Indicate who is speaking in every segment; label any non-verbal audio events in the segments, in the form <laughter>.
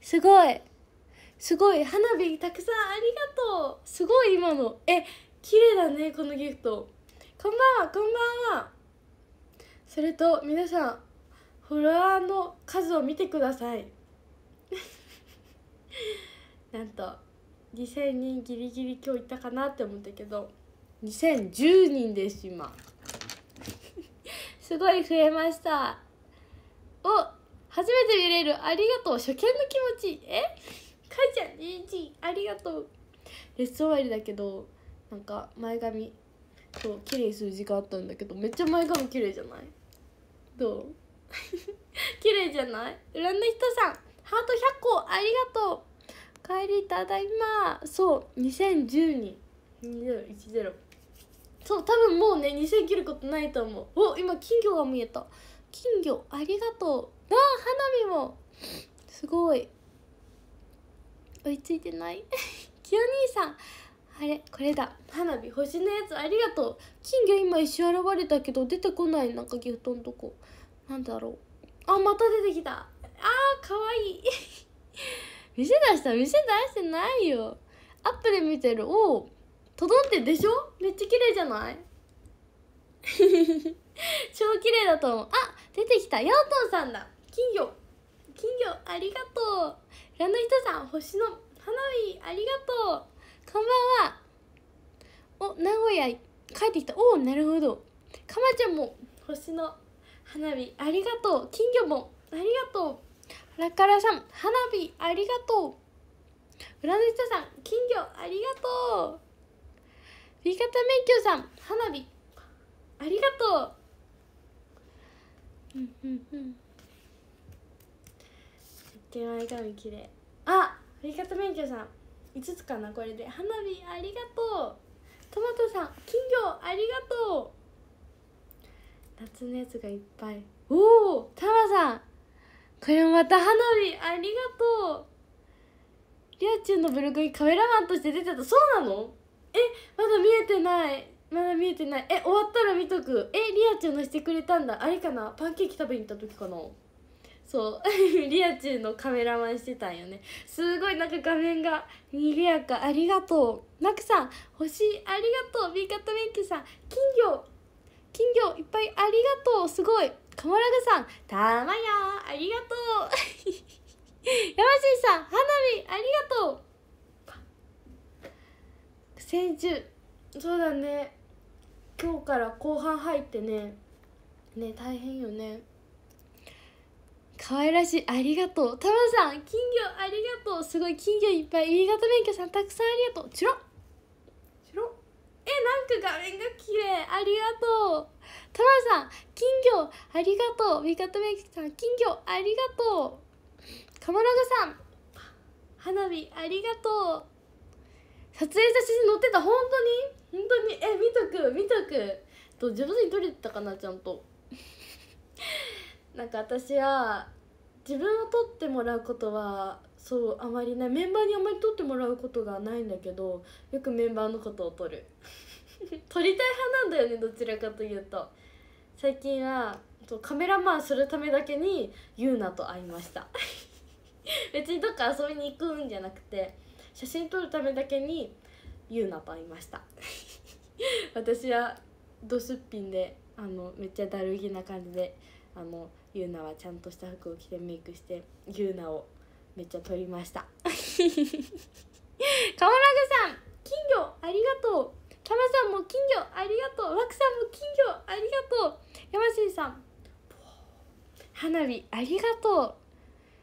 Speaker 1: すごいすごい花火たくさんありがとうすごい今のえ綺麗だねこのギフトこんばんはこんばんはそれと皆さんフォロワーの数を見てください <laughs> なんと2000人ギリギリ今日いったかなって思ったけど2010人です今 <laughs> すごい増えましたお初めて見れるありがとう初見の気持ちえかいちゃんにんじんありがとうレッスン終わりだけどなんか前髪そう綺麗にする時間あったんだけどめっちゃ前髪綺麗じゃないどう <laughs> 綺麗じゃない占い人さんハート100個ありがとう帰りただいまそう2 0 1 2 2010そう多分もうね2000切ることないと思うお今金魚が見えた金魚ありがとうあ花火もすごい追いついてないキヨ <laughs> 兄さんあれこれだ花火星のやつありがとう金魚今一瞬現れたけど出てこないなんかギフトのとこなんだろうあまた出てきたあーかわいい <laughs> 店出した店出してないよアップで見てるおおとどんってでしょめっちゃ綺麗じゃない <laughs> <laughs> 超綺麗だと思うあ出てきたヤオトンさんだ金魚金魚ありがとうラの人さん星の花火ありがとうこんばんはお名古屋帰ってきたおおなるほどかまちゃんも星の花火ありがとう金魚もありがとうラッカラさん花火ありがとう裏の人さん金魚ありがとう B 型免許さん花火ありがとううんうんうん実験折り紙あ振り方と免許さん五つかなこれで花火ありがとうトマトさん金魚ありがとう夏のやつがいっぱいおおタマさんこれもまた花火ありがとうりゃちゅうのブログにカメラマンとして出てたそうなのえまだ見えてないまだ見えてないえ終わったら見とくえリアちゃんのしてくれたんだあれかなパンケーキ食べに行った時かなそう <laughs> リアちゃんのカメラマンしてたんよねすごいなんか画面が賑やかありがとうマクさん星ありがとうビーカットメイキさん金魚金魚いっぱいありがとうすごいカモラグさんたまやありがとう <laughs> 山新さん花火ありがとう先住そうだね今日から後半入ってねね大変よね可愛らしいありがとうタマさん金魚ありがとうすごい金魚いっぱい B 型免許さんたくさんありがとうチュロチロえなんか画面が綺麗ありがとうタマさん金魚ありがとう B 型免許さん金魚ありがとうカモラグさん花火ありがとう撮影写真載ってた本当に本当にえ見とく見とくと上手に撮れてたかなちゃんと <laughs> なんか私は自分を撮ってもらうことはそうあまりねメンバーにあまり撮ってもらうことがないんだけどよくメンバーのことを撮る <laughs> 撮りたい派なんだよねどちらかというと最近はカメラマンするためだけにゆうなと会いました <laughs> 別にどっか遊びに行くんじゃなくて写真撮るためだけにゆうなと会いました <laughs> 私はどすっぴんであのめっちゃだるげな感じであのゆうなはちゃんとした服を着てメイクしてゆうなをめっちゃ撮りました川 <laughs> ラグさん金魚ありがとうキャさんも金魚ありがとう枠さんも金魚ありがとう山新さん花火ありがとう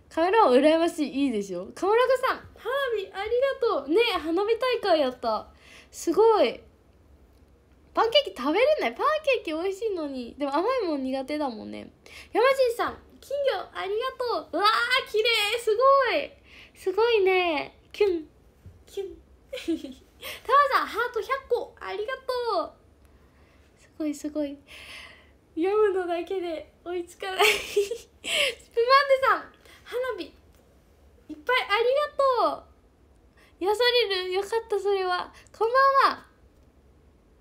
Speaker 1: カメラは羨ましいいいでしょ川ラさん火ありがとうね花火大会やったすごいパンケーキ食べれないパンケーキ美味しいのにでも甘いもん苦手だもんね山神さん金魚ありがとううわあ綺麗すごいすごいねキュンキュンタワ <laughs> さんハート100個ありがとうすごいすごい読むのだけで追いつかない <laughs> スプマンデさん花火いっぱいありがとう癒されるよかったそれはこん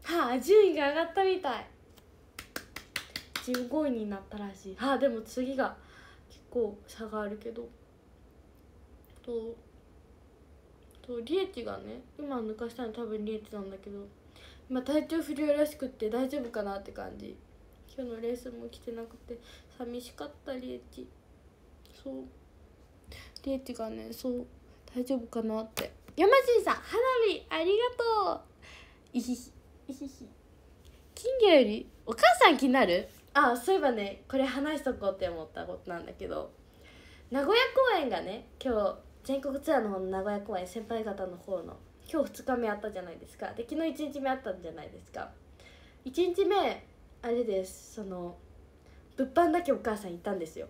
Speaker 1: ばんははあ順位が上がったみたい15位になったらしいはあでも次が結構差があるけどととリエチがね今抜かしたの多分リエチなんだけど今体調不良らしくって大丈夫かなって感じ今日のレースも来てなくて寂しかったリエチそう定値がねそう大丈夫かなって山地さん花火ありがとういひひ金魚よりお母さん気になるあそういえばねこれ話しとこうって思ったことなんだけど名古屋公演がね今日全国ツアーの方の名古屋公演先輩方の方の今日2日目あったじゃないですかで昨日1日目あったんじゃないですか1日目あれですその物販だけお母さん行ったんですよ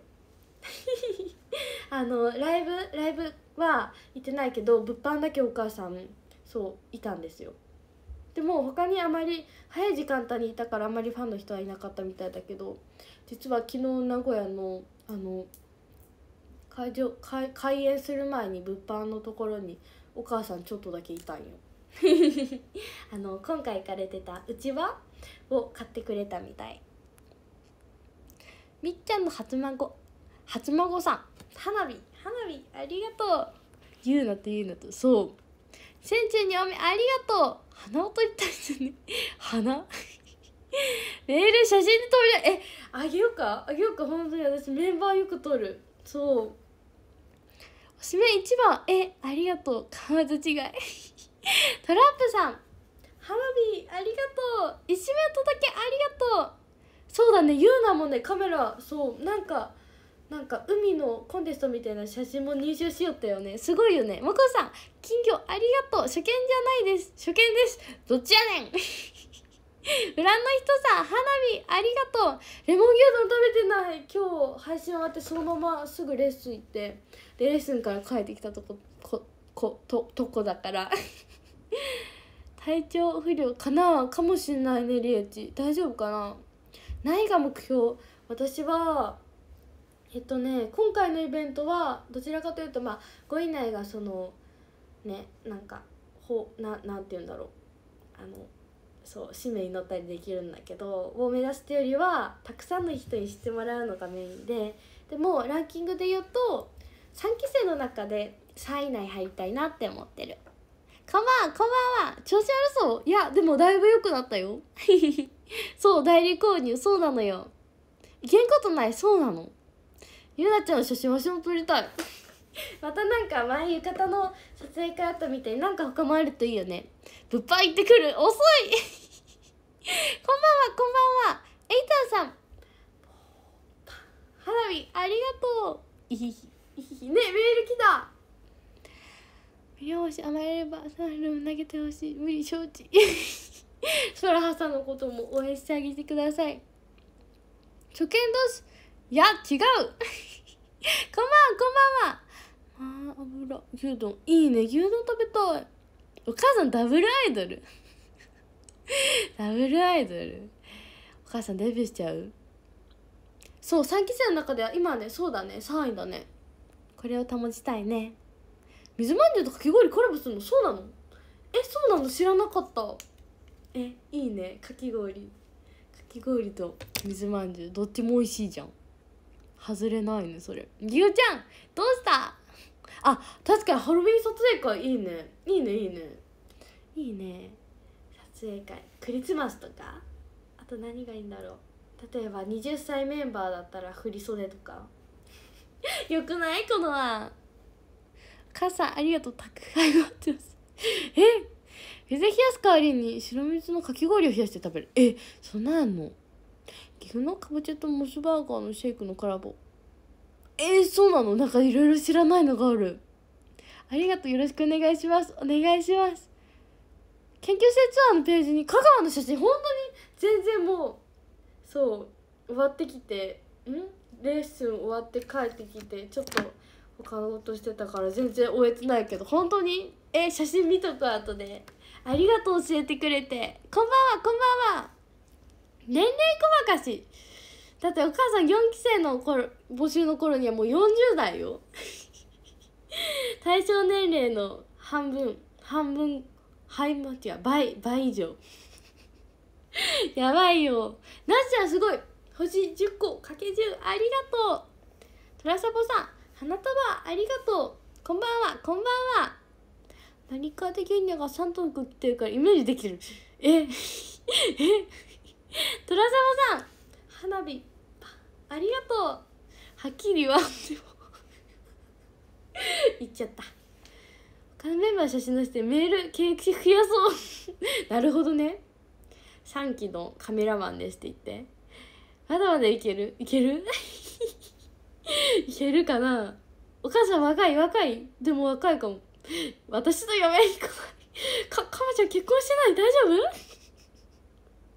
Speaker 1: <laughs> あのライブライブは行ってないけど物販だけお母さんそういたんですよでも他にあまり早い時間帯にいたからあまりファンの人はいなかったみたいだけど実は昨日名古屋のあの会場開開演する前に物販のところにお母さんちょっとだけいたんよ <laughs> あの今回行かれてたうちわを買ってくれたみたいみっちゃんの初孫初孫さん花火花火ありがとうゆうなっとゆうなとそうせんちゅにおめありがとう鼻音と言ったんですよね鼻 <laughs> メール写真で撮りえあげようかあげようか本当に私メンバーよく撮るそうおしめ1番えありがとう必ず違い <laughs> トランプさん花火ありがとう一面届けありがとうそうだねゆうなもねカメラそうなんかなんか海のコンテストみたいな写真も入手しよったよねすごいよねもこさん金魚ありがとう初見じゃないです初見ですどっちやねん <laughs> 裏の人さん花火ありがとうレモン牛丼食べてない今日配信終わってそのまますぐレッスン行ってでレッスンから帰ってきたとここととこだから <laughs> 体調不良かなかもしんないねりえち大丈夫かな何が目標私はえっとね今回のイベントはどちらかというとまあ5位以内がそのねなんかほななんて言うんだろうあのそう使命に乗ったりできるんだけどを目指すというよりはたくさんの人に知ってもらうのがメインででもランキングで言うと3期生の中で3位以内入りたいなって思ってるこんばんこんばんは調子悪そういやでもだいぶ良くなったよ <laughs> そう代理購入そうなのよいけんことないそうなのゆなちゃん写真わしも撮りたいまたなんか前浴衣の撮影会あったみたいになんか他もあるといいよね物販行ってくる遅いこんばんはこんばんはエイタンさん花火ありがとういひひねメール来たよし甘えればサルーム投げてほしい無理承知そらはさんのことも応援してあげてください初見同士いや、違う <laughs> こんばん、は、こんばんは。あ油、牛丼。いいね、牛丼食べたい。お母さんダブルアイドル <laughs> ダブルアイドル。お母さんデビューしちゃうそう、3期生の中では今ね、そうだね、3位だね。これを保ちたいね。水まんじゅうとかき氷コラボするのそうなのえ、そうなの知らなかった。え、いいね、かき氷。かき氷と水まんじゅう、どっちも美味しいじゃん。外れないねそれ牛ちゃんどうしたあ確かにハロウィン撮影会いいねいいねいいねいいね撮影会クリスマスとかあと何がいいんだろう例えば20歳メンバーだったら振り袖とか <laughs> よくないこのは母さんありがとう宅配がってますえ水冷やす代わりに白水のかき氷を冷やして食べるえそんなんの岐阜のかぼちゃとモスバーガーのシェイクのコラボえー、そうなのなんかいろいろ知らないのがあるありがとうよろしくお願いしますお願いします研究生ツアーのページに香川の写真本当に全然もうそう終わってきてんレッスン終わって帰ってきてちょっと他のことしてたから全然終えてないけど本当にえー、写真見とく後でありがとう教えてくれてこんばんはこんばんは年齢くまかしだってお母さん4期生の頃募集の頃にはもう40代よ <laughs> 対象年齢の半分半分半分ってい倍倍以上 <laughs> やばいよなっちゃんすごい星10個かけ10ありがとうトラサボさん花束ありがとうこんばんはこんばんは何かできんのが3トンくってるからイメージできるえ <laughs> え <laughs> 虎沢さん花火ありがとうはっきりは <laughs> 言っちゃった他のメンバー写真出してメール経費増やそう <laughs> なるほどね3期のカメラマンですって言ってまだまだいけるいけるいけるかなお母さん若い若いでも若いかも私と嫁にいかかまちゃん結婚してない大丈夫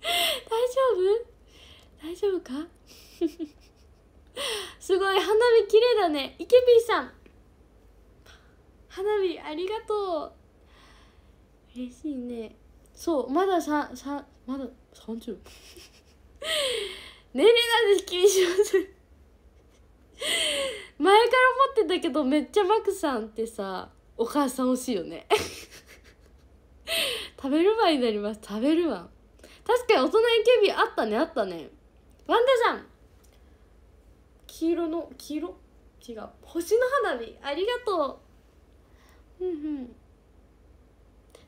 Speaker 1: 大丈夫大丈夫か <laughs> すごい花火綺麗だねイケピーさん花火ありがとう嬉しいねそうまだ33まだ30 <laughs> 年齢なんで気にしません前から思ってたけどめっちゃマクさんってさお母さん欲しいよね <laughs> 食べるわになります食べるわ確かに大人 AKB あったねあったねワンダじゃん黄色の黄色違う星の花火ありがとううんうん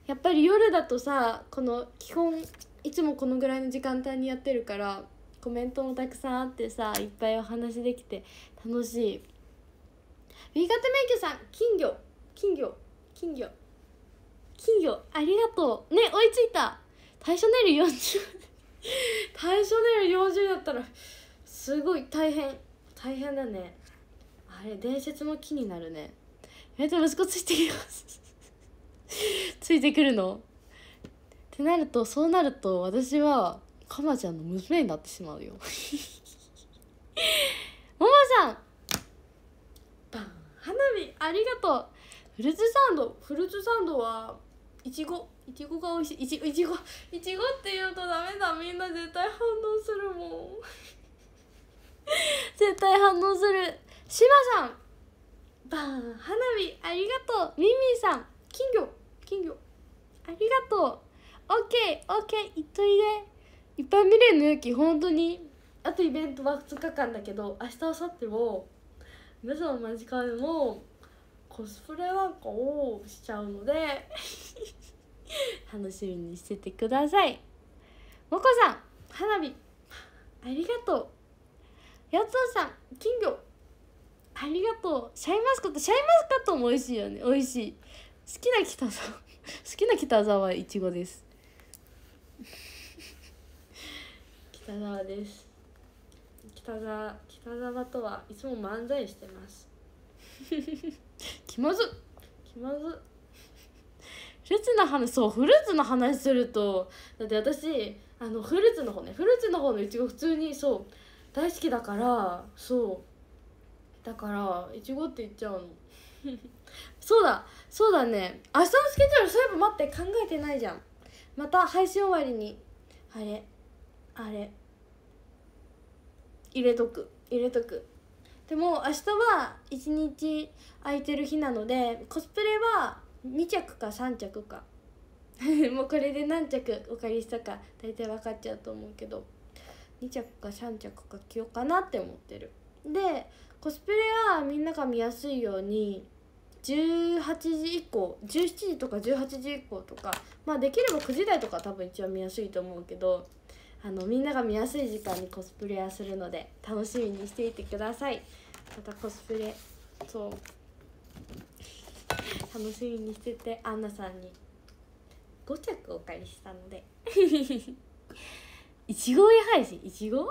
Speaker 1: やっぱり夜だとさこの基本いつもこのぐらいの時間帯にやってるからコメントもたくさんあってさいっぱいお話できて楽しい新潟免許さん金魚金魚金魚金魚ありがとうね追いついた対象年齢40対象年齢40だったらすごい大変大変だねあれ伝説も気になるねえっと息子ついてきますついてくるのってなるとそうなると私はかまちゃんの娘になってしまうよももさんバン花火ありがとうフルーツサンドフルーツサンドはいちごいちごが美味しいいちいちごいちごって言うとダメだみんな絶対反応するもん <laughs> 絶対反応する志麻さんバーン花火ありがとうミミさん金魚金魚ありがとうオッケーオッケーいっといでいっぱい見れるの気。き本当にあとイベントは2日間だけど明日明後日も皆さんの間近でもコスプレなんかをしちゃうので楽しみにしててくださいもこさん花火ありがとうやつおさん金魚ありがとうシャインマスカットシャインマスカットも美味しいよね美味しい好きな北沢 <laughs> 好きな北沢はいちごです <laughs> 北沢です北沢北沢とはいつも漫才してます <laughs> 気まず気まずルーツの話そうフルーツの話するとだって私あのフルーツの方ねフルーツの方のいちご普通にそう大好きだからそうだからいちごって言っちゃうの <laughs> そうだそうだね明日のスケジュールそういえば待って考えてないじゃんまた配信終わりにあれあれ入れとく入れとくでも明日は一日空いてる日なのでコスプレは2着か3着か <laughs> もうこれで何着お借りしたか大体分かっちゃうと思うけど2着か3着か着ようかなって思ってるでコスプレはみんなが見やすいように18時以降17時とか18時以降とかまあできれば9時台とか多分一応見やすいと思うけどあのみんなが見やすい時間にコスプレはするので楽しみにしていてくださいまたコスプレそう楽しみにしててアンナさんに5着お借りしたので <laughs> いちごやはりしいちご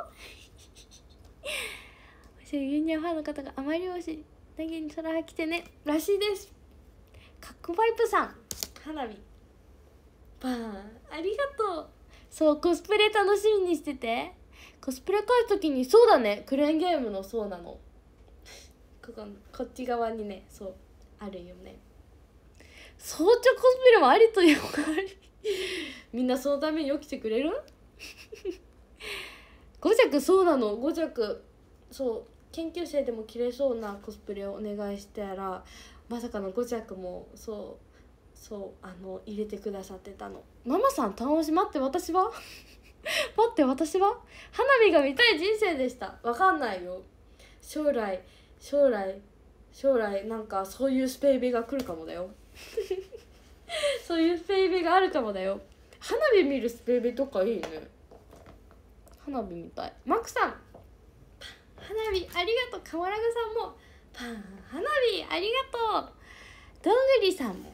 Speaker 1: <laughs> ユニアファンの方があまりおし投げに空来てねらしいですカッコパイプさん花火バーンありがとうそうコスプレ楽しみにしててコスプレ返す時にそうだねクレーンゲームのそうなのこここっち側にねそうあるよね早朝コスプレもありというかみんなそのために起きてくれる ?5 着 <laughs> そうなの5着そう研究生でも着れそうなコスプレをお願いしたらまさかの5着もそうそうあの入れてくださってたのママさん楽しまって私は <laughs> 待って私は花火が見たい人生でしたわかんないよ将来将来将来なんかそういうスペイビが来るかもだよ <laughs> そういうスペベがあるかもだよ花火見るスペベとかいいね花火みたいマクさん花火ありがとう河原具さんもパン花火ありがとうどんぐりさんも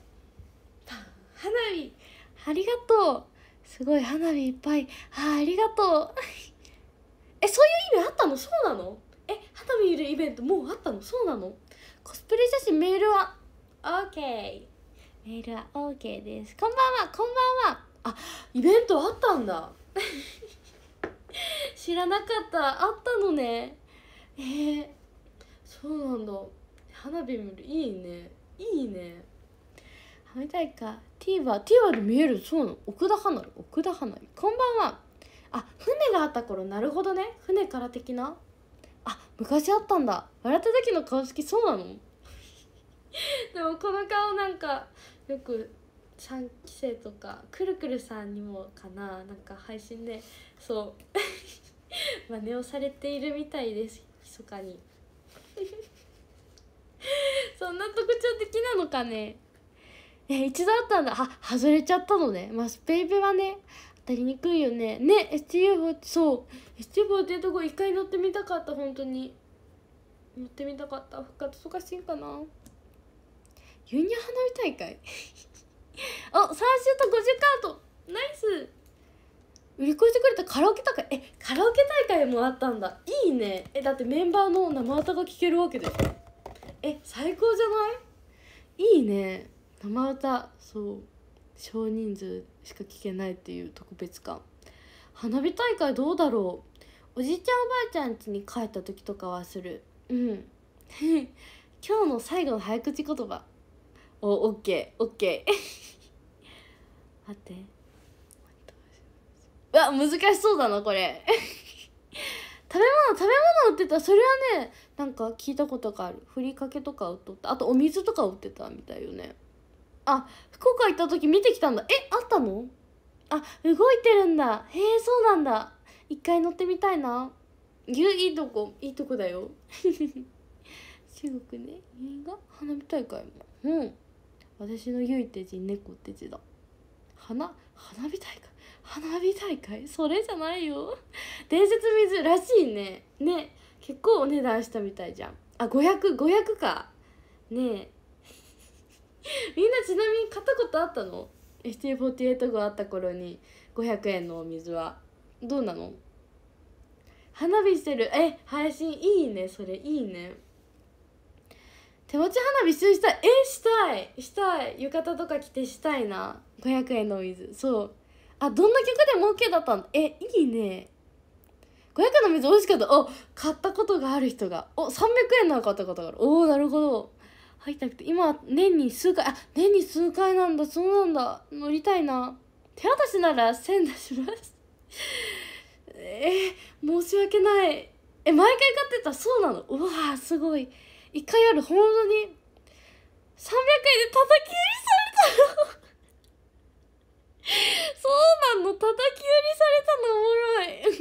Speaker 1: パン花火ありがとうすごい花火いっぱいあありがとう <laughs> えそういう意味あったのそうなのえ花火いるイベントもうあったのそうなのコスプレ写真メールは OK メールは OK ですこんばんはこんばんはあイベントあったんだ <laughs> 知らなかったあったのねえー、そうなんだ花火見るいいねいいねはめたいか TVerTVer で見えるそうなの奥田花火奥田花火こんばんはあ船があった頃なるほどね船から的なあ昔あったんだ笑った時の顔好きそうなの <laughs> でもこの顔なんかよく3期生とかくるくるさんにもかななんか配信でそう <laughs> 真似をされているみたいです密かに <laughs> そんな特徴的なのかねえ一度あったんだあ外れちゃったのねまあスペイペはね当たりにくいよねね STF ってそう STF っていうとこ一回乗ってみたかった本当に乗ってみたかった復活とかしんかな牛乳花火大会 <laughs> あ3週と50カートナイス売り越してくれたカラオケ大会えカラオケ大会もあったんだいいねえだってメンバーの生歌が聴けるわけでえ最高じゃないいいね生歌そう少人数しか聴けないっていう特別感花火大会どうだろうおじいちゃんおばあちゃん家に帰った時とかはするうん <laughs> 今日の最後の早口言葉おオッケーオッケー待ってうわ難しそうだなこれ <laughs> 食べ物食べ物売ってたそれはねなんか聞いたことがあるふりかけとか売っとったあとお水とか売ってたみたいよねあ福岡行った時見てきたんだえあったのあ動いてるんだへえそうなんだ一回乗ってみたいな牛いいとこいいとこだよ <laughs> 中国ね映画花火大会もうん私の唯一猫って字だ花花火大会花火大会それじゃないよ伝説水らしいねね結構お値段したみたいじゃんあ500500 500かねえ <laughs> みんなちなみに買ったことあったの ?ST48 号あった頃に500円のお水はどうなの花火してるえ配信いいねそれいいね手持ち花火にしたいえしたいしたい浴衣とか着てしたいな500円のお水そうあどんな曲でも OK だったのえいいね500円の水美味しかったお買ったことがある人がお300円の買ったことがあるおおなるほど入ったくて今年に数回あ年に数回なんだそうなんだ乗りたいな手渡しなら1000出しますえー、申し訳ないえ毎回買ってたそうなのうわーすごい一回ある本当に300円で叩き売りされたのそうなの叩き売りされたのおもろい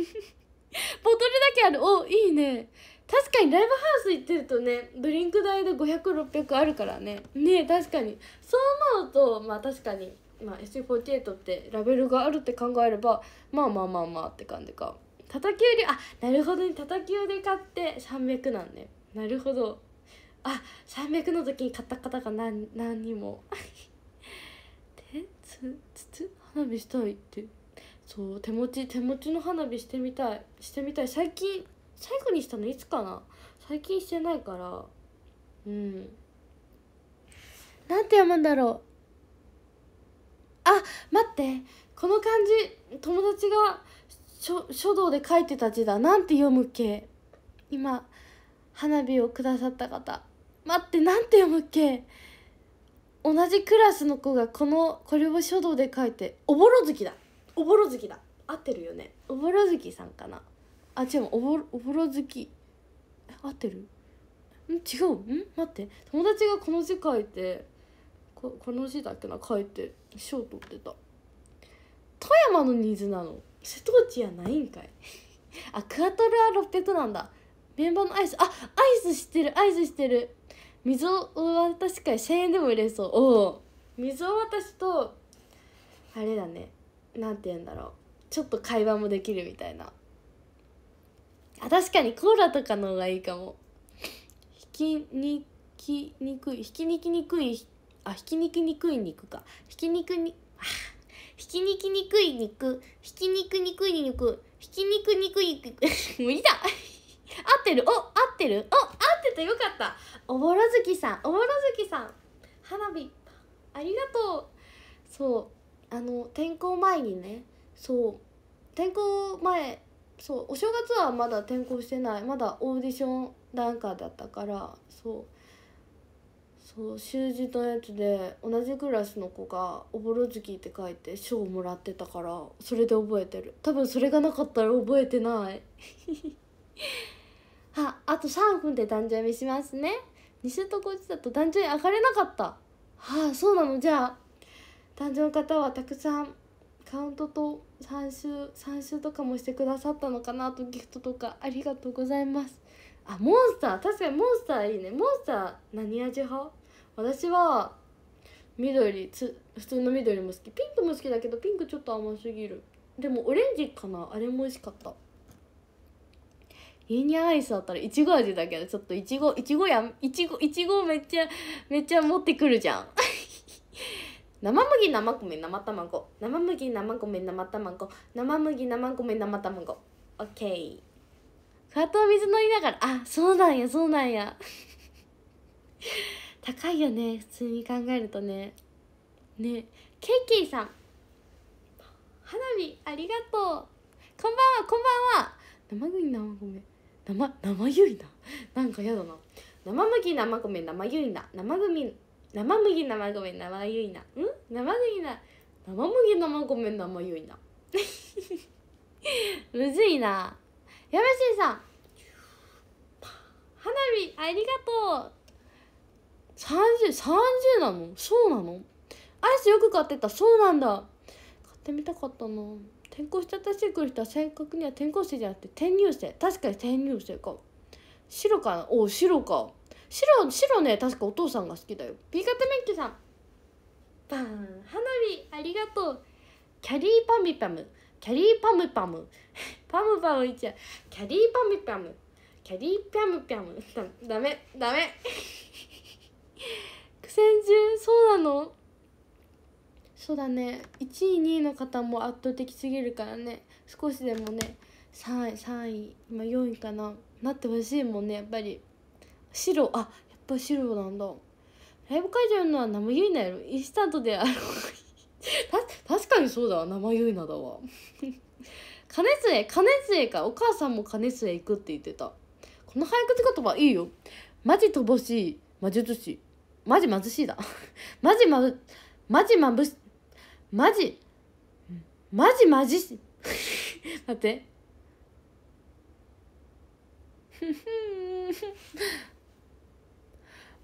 Speaker 1: ボトルだけあるおいいね確かにライブハウス行ってるとねドリンク代で500600あるからねね確かにそう思うとまあ確かに、まあ、s u 4 8ってラベルがあるって考えればまあまあまあまあって感じか叩き売りあなるほどね叩き売り買って300なんねなるほどあ300の時に買った方が何何人も <laughs> でつつつ花火したいってそう手持ち手持ちの花火してみたいしてみたい最近最後にしたのいつかな最近してないからうんなんて読むんだろうあ待ってこの漢字友達が書書道で書いてた字だなんて読むっけ今花火をくださった方待って何て読むっけ同じクラスの子がこのこれを書道で書いておぼろ月だおぼろ月だ合ってるよねおぼろ月さんかなあ違うおぼおぼろ月合ってるん違うん待って友達がこの字書いてここの字だっけな書いて賞取ってた富山の水なの瀬戸内やないんかい <laughs> あクアトルは600なんだメンバーのアイスあアイス知ってるアイス知ってる水を確かに1000円でも入れそうお水を渡すとあれだね何て言うんだろうちょっと会話もできるみたいなあ確かにコーラとかの方がいいかもひきにきにくいひきにきにくいあひきにきにくい肉かひき肉にあひききにくい肉ひき肉にくい肉ひき肉にくい肉 <laughs> 無理だってるお合ってるお合っててよかったおぼろ月さんおぼろ月さん花火ありがとうそうあの転校前にねそう転校前そうお正月はまだ転校してないまだオーディション段階だったからそうそう習字のやつで同じクラスの子が「おぼろ月」って書いて賞をもらってたからそれで覚えてる多分それがなかったら覚えてない <laughs> ああと3分で誕生日しますね西とこっちだと誕生日上がれなかったはあそうなのじゃあ誕生の方はたくさんカウントと3週3週とかもしてくださったのかなとギフトとかありがとうございますあモンスター確かにモンスターいいねモンスター何味派私は緑つ普通の緑も好きピンクも好きだけどピンクちょっと甘すぎるでもオレンジかなあれも美味しかった家ニアイスだったらいちご味だけどちょっといちごいちごやんいちごいちごめっちゃめっちゃ持ってくるじゃん <laughs> 生麦生米生卵生麦生米生卵生麦生米生卵オッケーかと水飲みながらあそうなんやそうなんや <laughs> 高いよね普通に考えるとねねケイキーさん花火ありがとうこんばんはこんばんは生麦生米生生ゆいななんかやだな生麦生米生ゆいな生組生麦生米生ゆいなうん生麦な生麦生米生ゆいなむずいなやめしんさん花火ありがとう三十三十なのそうなのアイスよく買ってたそうなんだ買ってみたかったな転校してたしい来る人は正確には転校生じゃなくて転入生確かに転入生か白かなお白か白白ね確かお父さんが好きだよ B 型免許さんバン花火ありがとうキャリーパミパムキャリーパムパム <laughs> パムパムいっちゃうキャリーパミパムキャリーパムパムだだめだめ苦戦中そうなのそうだね1位2位の方も圧倒的すぎるからね少しでもね3位3位今4位かななってほしいもんねやっぱり白あやっぱ白なんだライブ会場のは生ゆいなやろインスタントであの確かにそうだわ生ゆいなだわ金末金末かお母さんも金末行くって言ってたこの早口言葉いいよマジ乏しい魔術師マジ貧しいだマジまぶマジまぶしマジマジマジ待って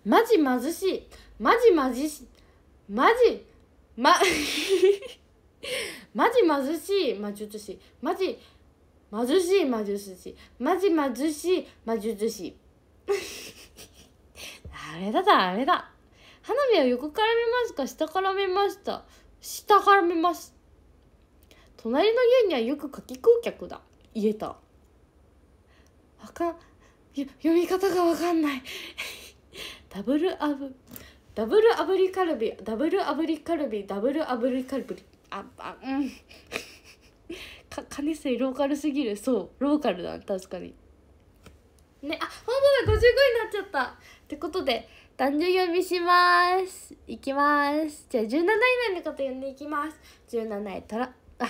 Speaker 1: マジ貧しいマジ貧しいマジまマジ貧しい魔術師マジ貧しい魔術師マジ貧しい魔術師 <laughs> あれだだあれだ花火は横から見ますか下から見ました下から見ます隣の家にはよく書き空客だ言えたわか読み方がわかんない <laughs> ダブルアブダブル炙りカルビダブル炙りカルビダブル炙りカルビああうん <laughs> か金水ローカルすぎるそうローカルだ確かにねあ本当だ55位になっちゃったってことで誕生日呼びしますいきますじゃあ17位こと呼んでいきます17位トラあ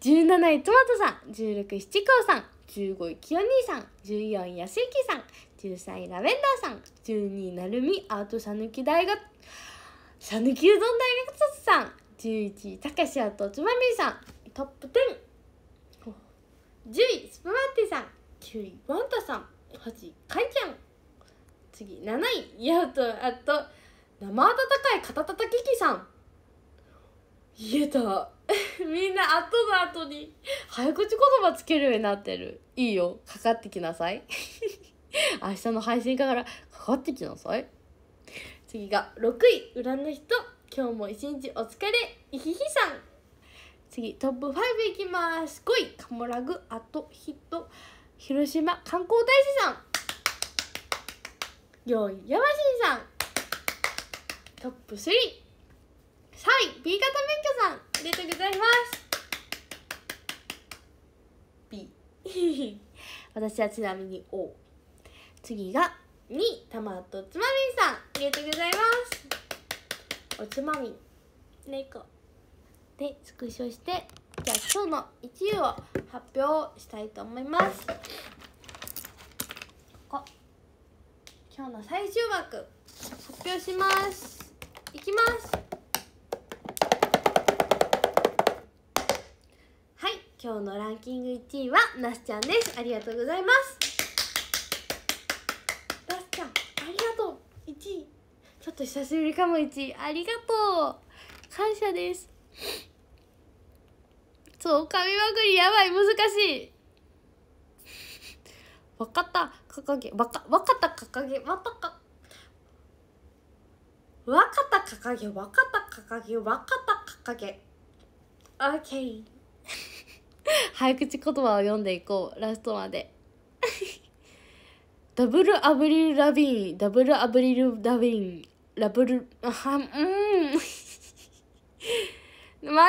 Speaker 1: 17位トマトさん十六位七光さん十五位きよ兄さん十四位やすいきさん十三位ラベンダーさん十二位なるみアートさぬき大学さぬきうどん大学卒さん十一位たかしあとつまみさんトップ1 0十位スプマンティさん九位ワンタさん八位カいちゃん次7位ヤウトあと生温かい肩たたききさん言えた <laughs> みんな後の後に早口言葉つけるようになってるいいよかかってきなさい <laughs> 明日の配信からかかってきなさい次が6位裏の人今日も一日お疲れいひひさん次トップ5いきます5位カモラグあとヒット広島観光大使さん4位ヤマシンさんトップ33位 B 型免許さんありがとうございます B <laughs> 私はちなみに O 次が2位トマとつまみんさんありがとうございますおつまみ猫でスクショしてじゃあ今日の1位を発表したいと思いますここ今日の最終枠発表しますいきますはい今日のランキング1位はなすちゃんですありがとうございますなすちゃんありがとう1位ちょっと久しぶりかも1位ありがとう感謝ですそう紙まくりやばい難しいたかかげったかかげかったかかげたかかげたかかげ OK <laughs> 早口言葉を読んでいこうラストまで <laughs> ダブルアブリル・ラビーンダブルアブリル・ラビーンラブルはうん <laughs> 間に合わない間に合わ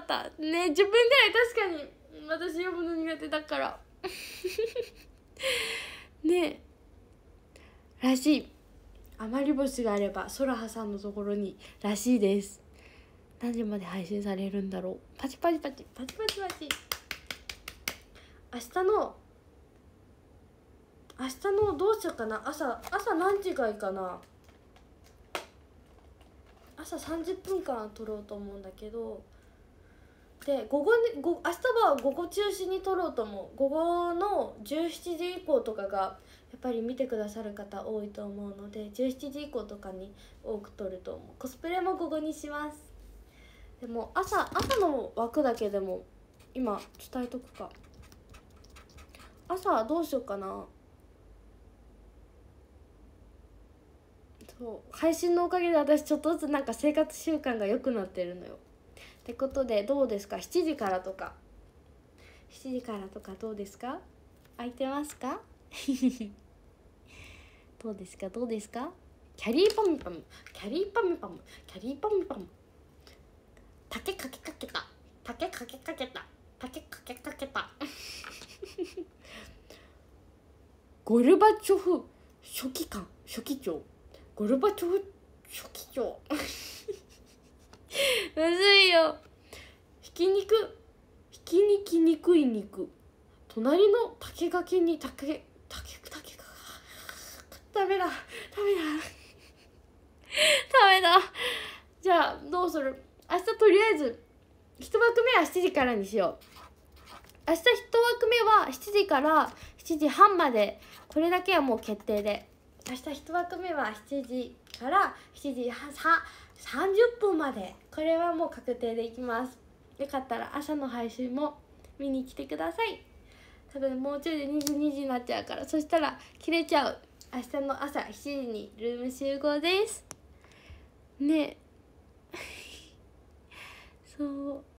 Speaker 1: なかったね自分ぐらい確かに私読むの苦手だから <laughs> ねえらしい余り星があれば空はさんのところにらしいです何時まで配信されるんだろうパチパチパチパチパチパチ明日の明日のどうしようかな朝朝何時がいいかな朝30分間撮ろうと思うんだけどで午後にご明日は午後中止に撮ろうと思う午後の17時以降とかがやっぱり見てくださる方多いと思うので17時以降とかに多く撮ると思うコスプレも午後にしますでも朝朝の枠だけでも今伝えとくか朝どうしようかなそう配信のおかげで私ちょっとずつなんか生活習慣が良くなってるのよってことでどうですか7時からとか7時からとかどうですか空いてますか <laughs> どうですかどうですかキャリーパムパムキャリーパムパムキャリーパムパム竹かけかけた竹かけかけた竹かけかけた <laughs> ゴルバチョフ書記官書記長ゴルバチョフ書記長 <laughs> <laughs> むずいよひき肉ひき肉くい肉隣の竹垣に竹竹竹かダメだダメだダメだじゃあどうする明日とりあえず一枠目は7時からにしよう明日一枠目は7時から7時半までこれだけはもう決定で明日一枠目は7時から7時半30分までこれはもう確定でいきますよかったら朝の配信も見に来てください多分もうちょいで22時になっちゃうからそしたら切れちゃう明日の朝7時にルーム集合ですねそう